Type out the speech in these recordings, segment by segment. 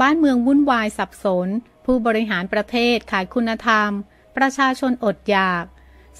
บ้านเมืองวุ่นวายสับสน ผู้บริหารประเทศขาดคุณธรรม ประชาชนอดอยาก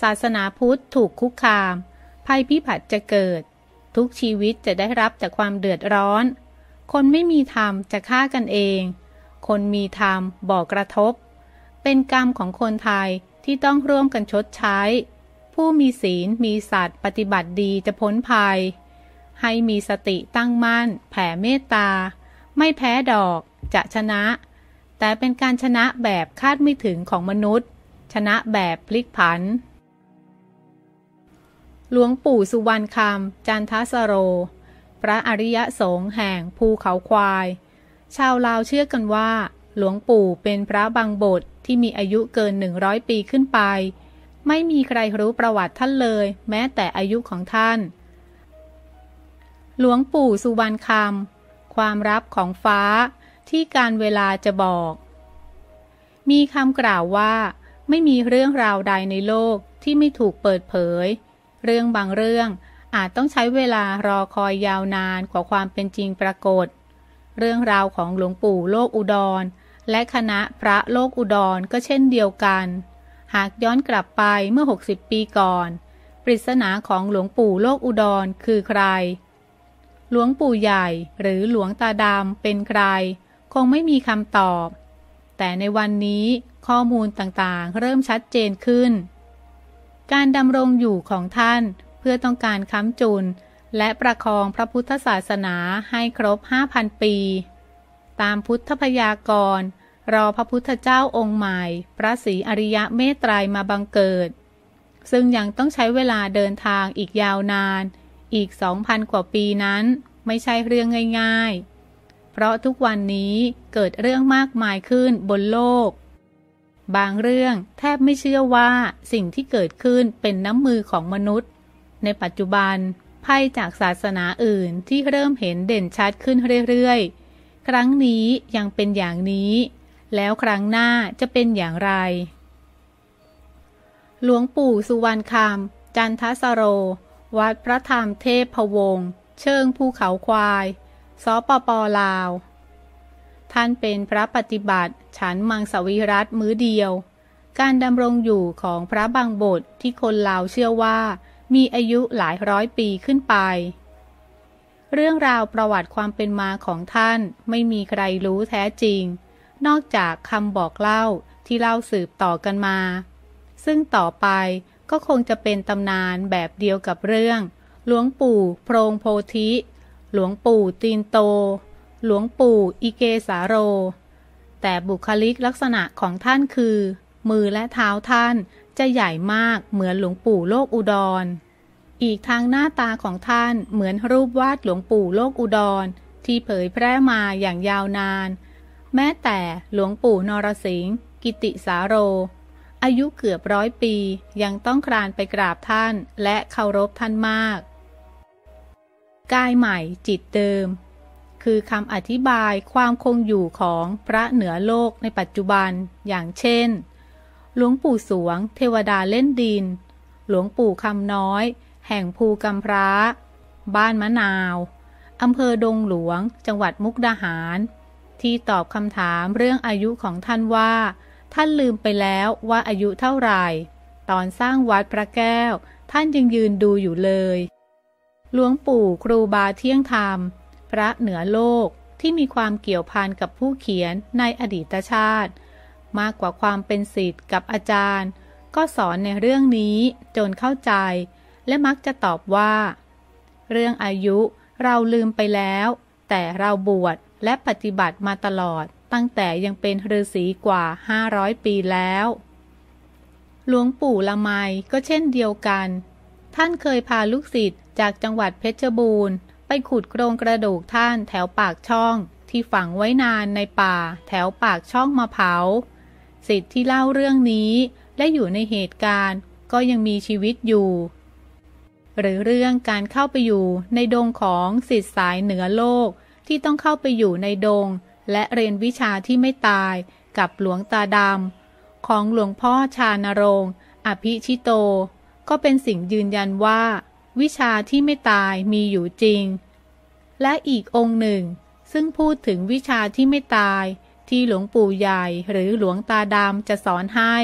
ศาสนาพุทธถูกคุกคาม ภัยพิบัติจะเกิด ทุกชีวิตจะได้รับจากความเดือดร้อน คนไม่มีธรรม จะฆ่ากันเอง คนมีธรรมบ่อกระทบ เป็นกรรมของคนไทยที่ต้องร่วมกันชดใช้ ผู้มีศีลมีสัตว์ ปฏิบัติดีจะพ้นภัย ให้มีสติตั้งมั่น แผ่เมตตา ไม่แพ้ดอกจะชนะ แต่เป็นการชนะแบบคาดไม่ถึงของมนุษย์ ชนะแบบพลิกผัน หลวงปู่สุวรรณคำจันทสโร พระอริยสงฆ์แห่งภูเขาควาย ชาวลาวเชื่อกันว่า หลวงปู่เป็นพระบางบท ที่มีอายุเกินหนึ่งร้อยปีขึ้นไป ไม่มีใครรู้ประวัติท่านเลย แม้แต่อายุของท่าน หลวงปู่สุวรรณคำความรับของฟ้าที่การเวลาจะบอก มีคำกล่าวว่า ไม่มีเรื่องราวใดในโลกที่ไม่ถูกเปิดเผย เรื่องบางเรื่องอาจต้องใช้เวลารอคอยยาวนาน กว่าความเป็นจริงปรากฏ เรื่องราวของหลวงปู่โลกอุดร และคณะพระโลกอุดรก็เช่นเดียวกัน หากย้อนกลับไปเมื่อ 60 ปีก่อน ปริศนาของหลวงปู่โลกอุดรคือใคร หลวงปู่ใหญ่หรือหลวงตาดำเป็นใครคงไม่มีคำตอบ แต่ในวันนี้ข้อมูลต่างๆเริ่มชัดเจนขึ้น การดำรงอยู่ของท่านเพื่อต้องการค้ำจุน และประคองพระพุทธศาสนาให้ครบ 5,000 ปี ตามพุทธพยากรรอพระพุทธเจ้าองค์ใหม่ พระศรีอริยะเมตรายมาบังเกิด ซึ่งยังต้องใช้เวลาเดินทางอีกยาวนาน อีก 2,000 กว่าปีนั้นไม่ใช่เรื่องง่าย ๆเพราะทุกวันนี้เกิดเรื่องมากมายขึ้นบนโลก บางเรื่องแทบไม่เชื่อว่าสิ่งที่เกิดขึ้นเป็นน้ำมือของมนุษย์ ในปัจจุบันไพ่จากศาสนาอื่นที่เริ่มเห็นเด่นชัดขึ้นเรื่อยๆ ครั้งนี้ยังเป็นอย่างนี้ แล้วครั้งหน้าจะเป็นอย่างไร หลวงปู่สุวรรณคำจันทสโร วัดพระธรรมเทพพวงเชิงภูเขาควายสปป ลาว ท่านเป็นพระปฏิบัติฉันมังสวิรัตมือเดียว การดำรงอยู่ของพระบางบทที่คนลาวเชื่อว่ามีอายุหลายร้อยปีขึ้นไป เรื่องราวประวัติความเป็นมาของท่านไม่มีใครรู้แท้จริง นอกจากคำบอกเล่าที่เล่าสืบต่อกันมา ซึ่งต่อไปก็คงจะเป็นตำนานแบบเดียวกับเรื่อง หลวงปู่โพรงโพธิหลวงปู่ตีนโต หลวงปู่อิเกสาโร แต่บุคลิกลักษณะของท่านคือ มือและเท้าท่านจะใหญ่มากเหมือนหลวงปู่โลกอุดร อีกทางหน้าตาของท่านเหมือนรูปวาดหลวงปู่โลกอุดร ที่เผยแพร่มาอย่างยาวนาน แม้แต่หลวงปู่นรสิงห์กิติสาโร อายุเกือบร้อยปียังต้องครานไปกราบท่านและเคารพท่านมากกายใหม่จิตเดิม คือคำอธิบายความคงอยู่ของพระเหนือโลกในปัจจุบัน อย่างเช่น หลวงปู่สวงเทวดาเล่นดิน หลวงปู่คำน้อยแห่งภูกำพร้าบ้านมะนาวอำเภอดงหลวงจังหวัดมุกดาหาร ที่ตอบคำถามเรื่องอายุของท่านว่า ท่านลืมไปแล้วว่าอายุเท่าไหร่ ตอนสร้างวัดพระแก้วท่านยังยืนดูอยู่เลยหลวงปู่ครูบาเที่ยงธรรม พระเหนือโลกที่มีความเกี่ยวพันกับผู้เขียนในอดีตชาติ มากกว่าความเป็นศิษย์กับอาจารย์ ก็สอนในเรื่องนี้จนเข้าใจ และมักจะตอบว่า เรื่องอายุเราลืมไปแล้ว แต่เราบวชและปฏิบัติมาตลอด ตั้งแต่ยังเป็นฤาษีกว่า 500 ปีแล้ว หลวงปู่ละไมก็เช่นเดียวกันท่านเคยพาลูกศิษย์จากจังหวัดเพชรบูรณ์ ไปขุดโครงกระดูกท่านแถวปากช่องที่ฝังไว้นานในป่า แถวปากช่องมาเผาศิษย์ที่เล่าเรื่องนี้ และอยู่ในเหตุการณ์ก็ยังมีชีวิตอยู่ หรือเรื่องการเข้าไปอยู่ในดงของศิษย์สายเหนือโลกที่ต้องเข้าไปอยู่ในดงและเรียนวิชาที่ไม่ตายกับหลวงตาดำ ของหลวงพ่อชานรงค์อภิชิโตก็เป็นสิ่งยืนยันว่า วิชาที่ไม่ตายมีอยู่จริง และอีกองค์หนึ่ง ซึ่งพูดถึงวิชาที่ไม่ตายที่หลวงปู่ใหญ่หรือหลวงตาดำจะสอนให้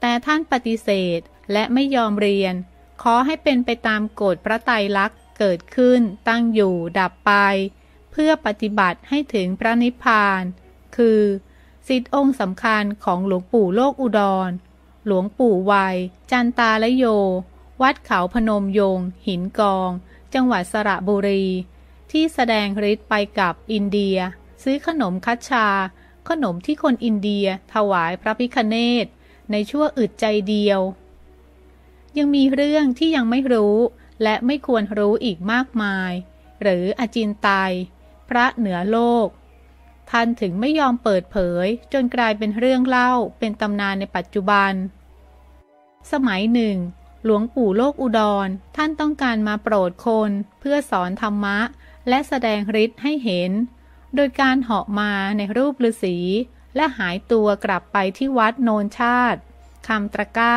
แต่ท่านปฏิเสธและไม่ยอมเรียน ขอให้เป็นไปตามกฎพระไตรลักษณ์เกิดขึ้นตั้งอยู่ดับไป เพื่อปฏิบัติให้ถึงพระนิพพาน คือสิทธิองค์สำคัญของหลวงปู่โลกอุดรหลวงปู่วัยจันตาละโย วัดเขาพนมยง หินกอง จังหวัดสระบุรี ที่แสดงฤทธิ์ไปกับอินเดีย ซื้อขนมคัชชา ขนมที่คนอินเดีย ถวายพระพิคเนตในชั่วอึดใจเดียว ยังมีเรื่องที่ยังไม่รู้ และไม่ควรรู้อีกมากมาย หรืออจินไตยพระเหนือโลกท่านถึงไม่ยอมเปิดเผย จนกลายเป็นเรื่องเล่าเป็นตำนานในปัจจุบัน สมัยหนึ่ง หลวงปู่โลกอุดรท่านต้องการมาโปรดคนเพื่อสอนธรรมะ และแสดงฤทธิ์ให้เห็น โดยการเหาะมาในรูปฤาษี และหายตัวกลับไปที่วัดโนนชาติคำตะกา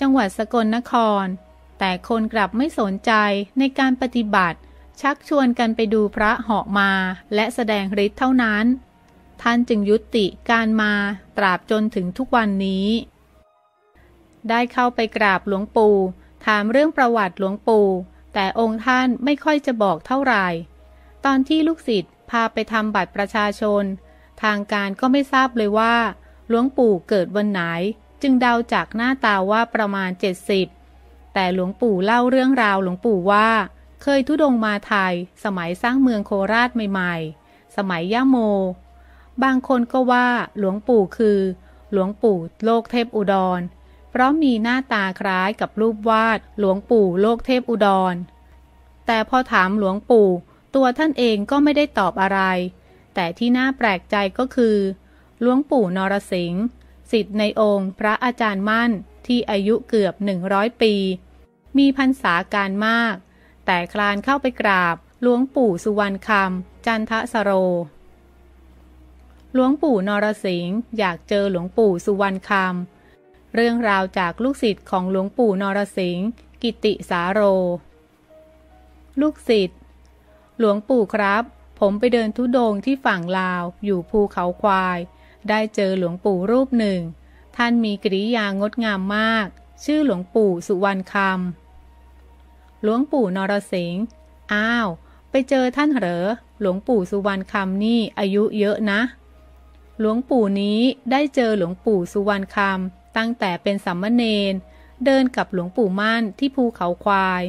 จังหวัดสกลนคร แต่คนกลับไม่สนใจในการปฏิบัติชักชวนกันไปดูพระเหาะมาและแสดงฤทธิ์เท่านั้น ท่านจึงยุติการมา ตราบจนถึงทุกวันนี้ ได้เข้าไปกราบหลวงปู่ ถามเรื่องประวัติหลวงปู่แต่องค์ท่านไม่ค่อยจะบอกเท่าไหร่ ตอนที่ลูกศิษย์พาไปทำบัตรประชาชน ทางการก็ไม่ทราบเลยว่า หลวงปู่เกิดวันไหนจึงเดาจากหน้าตาว่าประมาณ 70 แต่หลวงปู่เล่าเรื่องราวหลวงปู่ว่าเคยทุดงมาไทยสมัยสร้างเมืองโคราชใหม่ ๆ สมัยย่าโม บางคนก็ว่าหลวงปู่คือ หลวงปู่ โลกเทพอุดร เพราะมีหน้าตาคล้ายกับรูปวาดหลวงปู่โลกเทพอุดร แต่พอถามหลวงปู่ตัวท่านเองก็ไม่ได้ตอบอะไร แต่ที่น่าแปลกใจก็คือหลวงปู่นรสิงห์สิทธิ์ในองค์ พระอาจารย์มั่นที่อายุเกือบ 100 ปี มีพรรษาการมากแต่คลานเข้าไปกราบหลวงปู่สุวรรณคำ จันทสโร หลวงปู่นรสิงห์อยากเจอหลวงปู่สุวรรณคำ เรื่องราวจากลูกศิษย์ของหลวงปู่นรสิงห์กิติสาโร ลูกศิษย์ หลวงปู่ครับ ผมไปเดินทุดงที่ฝั่งลาวอยู่ภูเขาควาย ได้เจอหลวงปู่รูปหนึ่ง ท่านมีกริยางดงามมาก ชื่อหลวงปู่สุวรรณคำหลวงปู่นรสิงอ้าว ไปเจอท่านเหรอ หลวงปู่สุวรรณคำนี่อายุเยอะนะ หลวงปู่นี้ได้เจอหลวงปู่สุวรรณคำตั้งแต่เป็นสัมมเนนเดินกับหลวงปู่ม่านที่ภูเขาควาย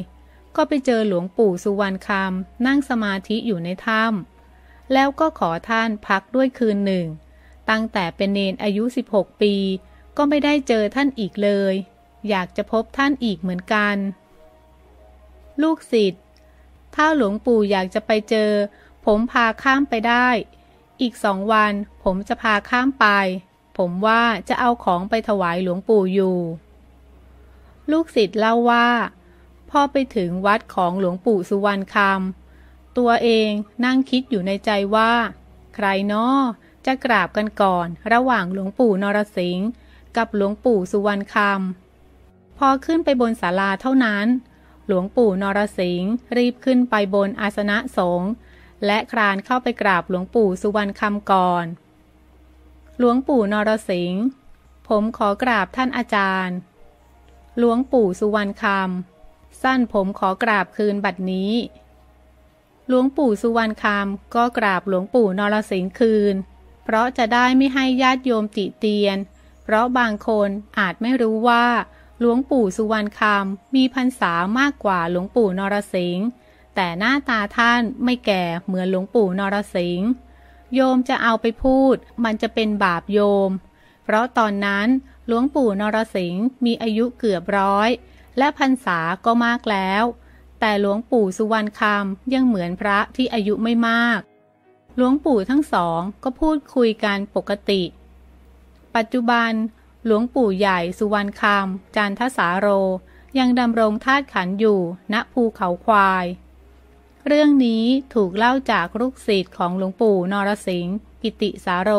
ก็ไปเจอหลวงปู่สุวรรณคำนั่งสมาธิอยู่ในถ้ำแล้วก็ขอท่านพักด้วยคืนหนึ่ง ตั้งแต่เป็นเนนอายุ 16 ปี ก็ไม่ได้เจอท่านอีกเลย อยากจะพบท่านอีกเหมือนกันลูกศิษย์ ถ้าหลวงปู่อยากจะไปเจอ ผมพาข้ามไปได้ อีกสองวันผมจะพาข้ามไป ผมว่าจะเอาของไปถวายหลวงปู่อยู่ ลูกศิษย์เล่าว่าพ่อไปถึงวัดของหลวงปู่สุวรรณคำตัวเองนั่งคิดอยู่ในใจว่า ใครนาะจะกราบกันก่อนระหว่างหลวงปู่นรสิงห์กับหลวงปู่สุวรรณคำพอขึ้นไปบนศาลาเท่านั้นหลวงปู่นรสิงห์รีบขึ้นไปบนอาสนะสงฆ์และครานเข้าไปกราบหลวงปู่สุวรรณคำก่อน หลวงปู่นรสิงห์ผมขอกราบท่านอาจารย์ หลวงปู่สุวรรณคำสั้นผมขอกราบคืนบัดนี้ หลวงปู่สุวรรณคำก็กราบหลวงปู่นรสิงห์คืน เพราะจะได้ไม่ให้ญาติโยมติเตียน เพราะบางคนอาจไม่รู้ว่าหลวงปู่สุวรรณคำมีพรรษามากกว่าหลวงปู่นรสิงห์แต่หน้าตาท่านไม่แก่เหมือนหลวงปู่นรสิงห์โยมจะเอาไปพูดมันจะเป็นบาปโยม เพราะตอนนั้นหลวงปู่นรสิงห์มีอายุเกือบร้อย และพรรษาก็มากแล้ว แต่หลวงปู่สุวรรณคำยังเหมือนพระที่อายุไม่มากหลวงปู่ทั้งสองก็พูดคุยกันปกติ ปัจจุบันหลวงปู่ใหญ่สุวรรณคำจันทสาโร ยังดำรงธาตุขันอยู่ ณภูเขาควาย เรื่องนี้ถูกเล่าจากลูกศิษย์ของหลวงปู่นรสิงห์กิติสาโร